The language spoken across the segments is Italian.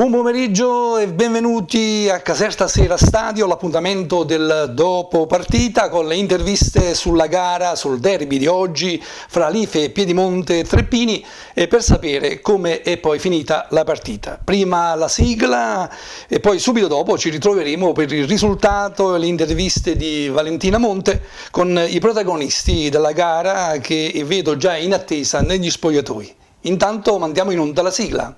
Buon pomeriggio e benvenuti a Caserta Sera Stadio, l'appuntamento del dopo partita con le interviste sulla gara, sul derby di oggi fra Life, Piedimonte e Treppini e per sapere come è poi finita la partita. Prima la sigla e poi subito dopo ci ritroveremo per il risultato e le interviste di Valentina Monte con i protagonisti della gara che vedo già in attesa negli spogliatoi. Intanto mandiamo in onda la sigla.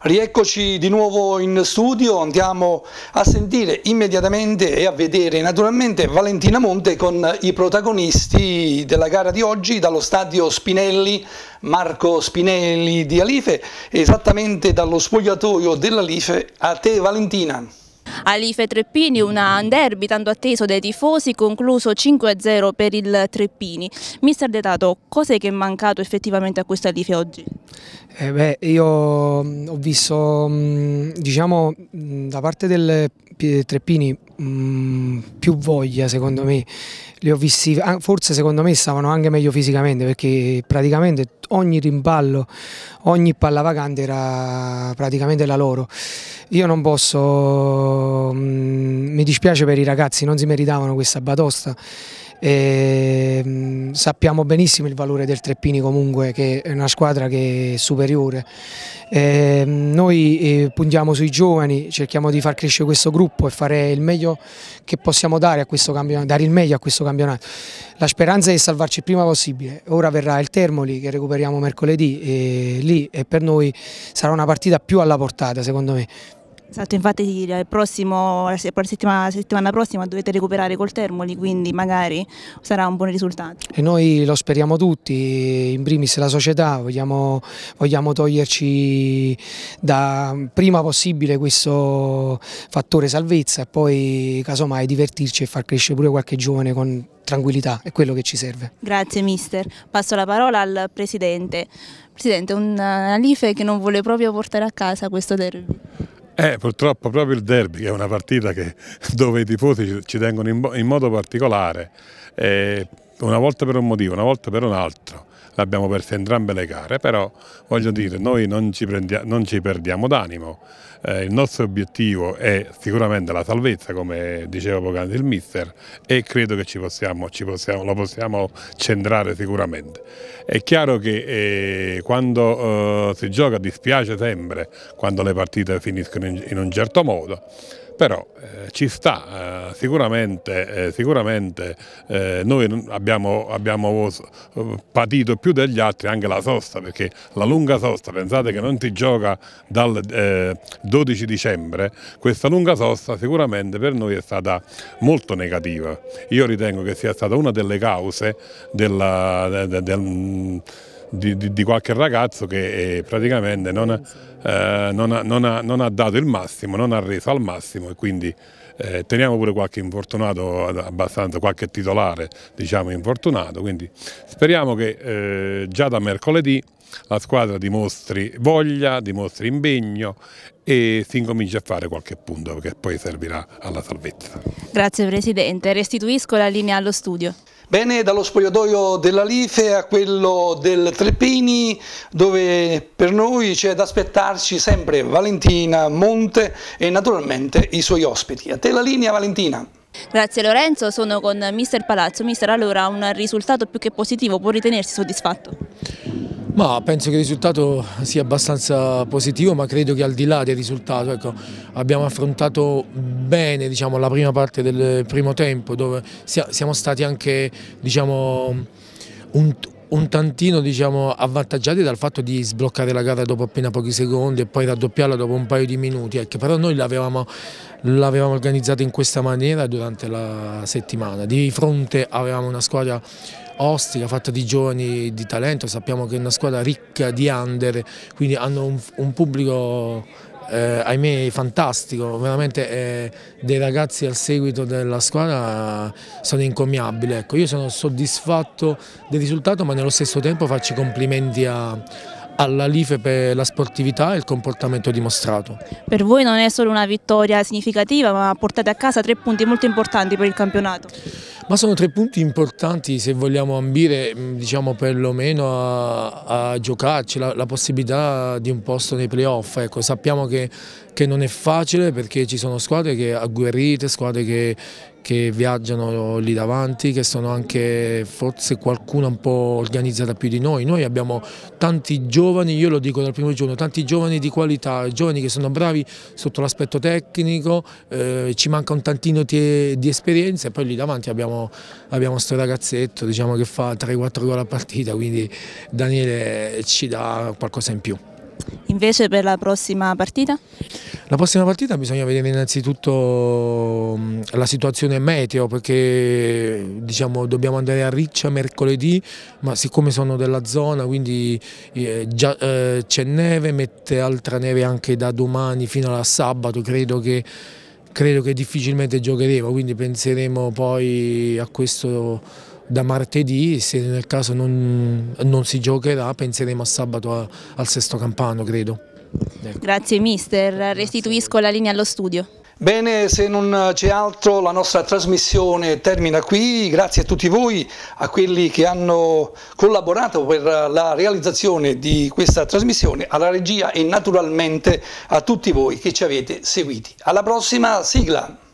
Rieccoci di nuovo in studio, andiamo a sentire immediatamente e a vedere naturalmente Valentina Monte con i protagonisti della gara di oggi dallo stadio Spinelli, Marco Spinelli di Alife, esattamente dallo spogliatoio dell'Alife. A te Valentina. Alife Treppini, un derby tanto atteso dai tifosi, concluso 5-0 per il Treppini. Mister Detato, Tato, cos'è che è mancato effettivamente a questa Alife oggi? Eh beh, io mm, ho visto, mm, diciamo, mm, da parte del Treppini mm, più voglia secondo me, li ho visti, ah, forse secondo me stavano anche meglio fisicamente perché praticamente ogni rimballo ogni palla vacante era praticamente la loro. Io non posso, mm, mi dispiace per i ragazzi, non si meritavano questa batosta e ehm, sappiamo benissimo il valore del Treppini comunque che è una squadra che è superiore. E ehm, noi eh, puntiamo sui giovani, cerchiamo di far crescere questo gruppo e fare il meglio che possiamo dare, a questo campionato, dare il meglio a questo campionato. La speranza è di salvarci il prima possibile, ora verrà il Termoli che recuperiamo mercoledì e lì e per noi sarà una partita più alla portata secondo me. Esatto, infatti il prossimo, la settimana, settimana, prossima dovete recuperare col Termoli, quindi magari sarà un buon risultato. E noi lo speriamo tutti, in primis la società, vogliamo, vogliamo toglierci da prima possibile questo fattore salvezza e poi casomai divertirci e far crescere pure qualche giovane con tranquillità, è quello che ci serve. Grazie mister, passo la parola al Presidente. Presidente, un Alife che non vuole proprio portare a casa questo derby. Eh, purtroppo proprio il derby che è una partita che, dove i tifosi ci tengono in, in modo particolare, eh, una volta per un motivo, una volta per un altro l'abbiamo persa entrambe le gare, però voglio dire, noi non ci, prendia, non ci perdiamo d'animo, eh, il nostro obiettivo è sicuramente la salvezza, come diceva poc'anzi il mister, e credo che ci possiamo, ci possiamo, lo possiamo centrare sicuramente. È chiaro che eh, quando eh, si gioca dispiace sempre quando le partite finiscono in, in un certo modo, però eh, ci sta, eh, sicuramente, eh, sicuramente eh, noi abbiamo, abbiamo, patito più degli altri anche la sosta, perché la lunga sosta, pensate che non si gioca dal 12 eh, dicembre, questa lunga sosta sicuramente per noi è stata molto negativa. Io ritengo che sia stata una delle cause della, del, del di, di, di qualche ragazzo che eh, praticamente non, eh, non, ha, non, ha, non, ha, dato il massimo, non ha reso al massimo e quindi eh, teniamo pure qualche infortunato abbastanza, qualche titolare diciamo infortunato, quindi speriamo che eh, già da mercoledì la squadra dimostri voglia, dimostri impegno e si incomincia a fare qualche punto che poi servirà alla salvezza. Grazie Presidente, restituisco la linea allo studio. Bene, dallo spogliatoio della Life a quello del Treppini, dove per noi c'è da aspettarci sempre Valentina Monte e naturalmente i suoi ospiti. A te la linea Valentina. Grazie Lorenzo, sono con Mister Palazzo. Mister, allora un risultato più che positivo, può ritenersi soddisfatto? Ma penso che il risultato sia abbastanza positivo, ma credo che al di là del risultato ecco, abbiamo affrontato bene diciamo, la prima parte del primo tempo, dove siamo stati anche diciamo, un, un tantino diciamo, avvantaggiati dal fatto di sbloccare la gara dopo appena pochi secondi e poi raddoppiarla dopo un paio di minuti, ecco, però noi l'avevamo, organizzata in questa maniera durante la settimana, di fronte avevamo una squadra ostica, fatta di giovani di talento, sappiamo che è una squadra ricca di under, quindi hanno un, un pubblico eh, ahimè fantastico, veramente eh, dei ragazzi al seguito della squadra sono incommiabili. Ecco, io sono soddisfatto del risultato ma nello stesso tempo faccio complimenti a, alla Life per la sportività e il comportamento dimostrato. Per voi non è solo una vittoria significativa ma portate a casa tre punti molto importanti per il campionato. Ma sono tre punti importanti se vogliamo ambire mm, diciamo, perlomeno a, a giocarci la, la, possibilità di un posto nei playoff. Ecco, sappiamo che, che non è facile perché ci sono squadre che agguerrite, squadre che, che viaggiano lì davanti, che sono anche forse qualcuno un po' organizzata più di noi. Noi abbiamo tanti giovani, io lo dico dal primo giorno, tanti giovani di qualità, giovani che sono bravi sotto l'aspetto tecnico, eh, ci manca un tantino di, di, esperienza e poi lì davanti abbiamo, questo ragazzetto diciamo, che fa 3-4 gol a partita, quindi Daniele ci dà qualcosa in più. Invece per la prossima partita? La prossima partita bisogna vedere innanzitutto mm, la situazione meteo perché diciamo, dobbiamo andare a Riccia mercoledì ma siccome sono della zona quindi eh, eh, c'è neve, mette altra neve anche da domani fino a sabato credo che, credo che difficilmente giocheremo quindi penseremo poi a questo da martedì, se nel caso non, non, si giocherà penseremo a sabato a, al sesto campano credo. Ecco. Grazie mister, restituisco la linea allo studio. Bene, se non c'è altro la nostra trasmissione termina qui, grazie a tutti voi, a quelli che hanno collaborato per la realizzazione di questa trasmissione, alla regia e naturalmente a tutti voi che ci avete seguiti. Alla prossima sigla!